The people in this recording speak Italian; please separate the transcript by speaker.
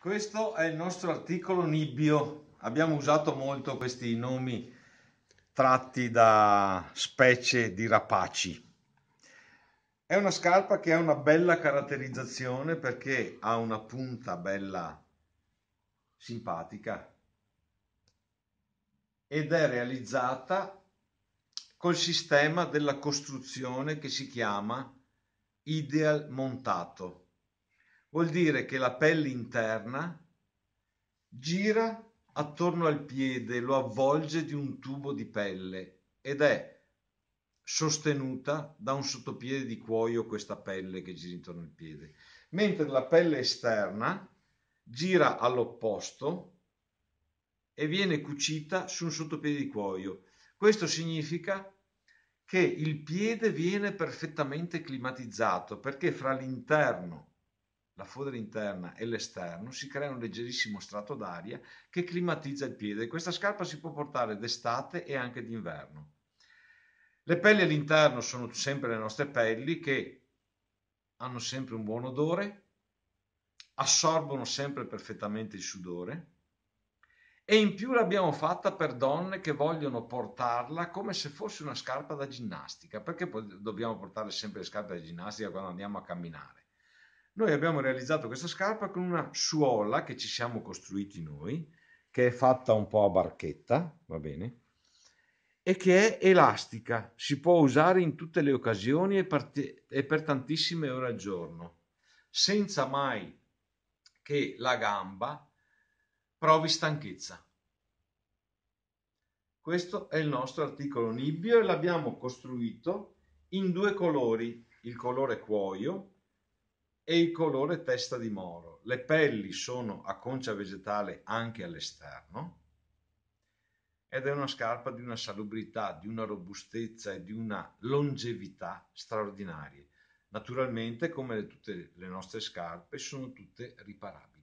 Speaker 1: Questo è il nostro articolo Nibbio. Abbiamo usato molto questi nomi tratti da specie di rapaci. È una scarpa che ha una bella caratterizzazione perché ha una punta bella simpatica ed è realizzata col sistema della costruzione che si chiama Ideal Montato Vuol dire che la pelle interna gira attorno al piede, lo avvolge di un tubo di pelle ed è sostenuta da un sottopiede di cuoio questa pelle che gira intorno al piede, mentre la pelle esterna gira all'opposto e viene cucita su un sottopiede di cuoio. Questo significa che il piede viene perfettamente climatizzato perché fra l'interno la fodera interna e l'esterno, si crea un leggerissimo strato d'aria che climatizza il piede. Questa scarpa si può portare d'estate e anche d'inverno. Le pelli all'interno sono sempre le nostre pelli che hanno sempre un buon odore, assorbono sempre perfettamente il sudore e in più l'abbiamo fatta per donne che vogliono portarla come se fosse una scarpa da ginnastica, perché dobbiamo portare sempre le scarpe da ginnastica quando andiamo a camminare noi abbiamo realizzato questa scarpa con una suola che ci siamo costruiti noi, che è fatta un po' a barchetta, va bene, e che è elastica, si può usare in tutte le occasioni e, parte- e per tantissime ore al giorno, senza mai che la gamba provi stanchezza. Questo è il nostro articolo Nibbio e l'abbiamo costruito in due colori, il colore cuoio e il colore testa di moro. Le pelli sono a concia vegetale anche all'esterno ed è una scarpa di una salubrità, di una robustezza e di una longevità straordinarie. Naturalmente, come tutte le nostre scarpe, sono tutte riparabili.